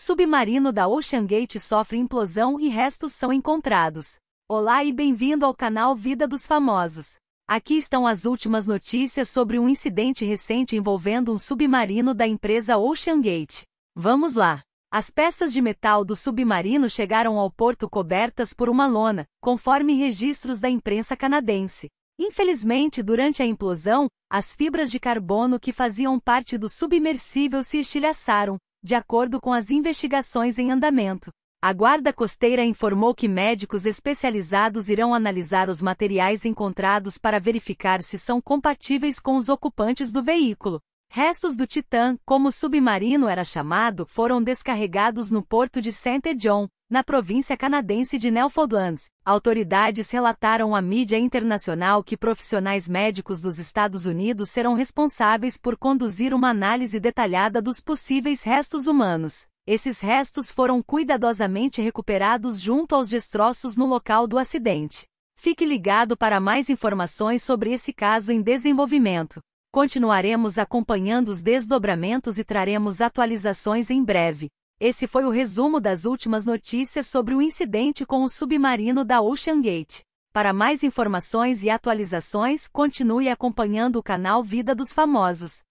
Submarino da OceanGate sofre implosão e restos são encontrados. Olá e bem-vindo ao canal Vida dos Famosos. Aqui estão as últimas notícias sobre um incidente recente envolvendo um submarino da empresa OceanGate. Vamos lá. As peças de metal do submarino chegaram ao porto cobertas por uma lona, conforme registros da imprensa canadense. Infelizmente, durante a implosão, as fibras de carbono que faziam parte do submersível se estilhaçaram, de acordo com as investigações em andamento. A Guarda Costeira informou que médicos especializados irão analisar os materiais encontrados para verificar se são compatíveis com os ocupantes do veículo. Restos do Titã, como submarino era chamado, foram descarregados no porto de Saint John, na província canadense de Newfoundland. Autoridades relataram à mídia internacional que profissionais médicos dos Estados Unidos serão responsáveis por conduzir uma análise detalhada dos possíveis restos humanos. Esses restos foram cuidadosamente recuperados junto aos destroços no local do acidente. Fique ligado para mais informações sobre esse caso em desenvolvimento. Continuaremos acompanhando os desdobramentos e traremos atualizações em breve. Esse foi o resumo das últimas notícias sobre o incidente com o submarino da OceanGate. Para mais informações e atualizações, continue acompanhando o canal Vida dos Famosos.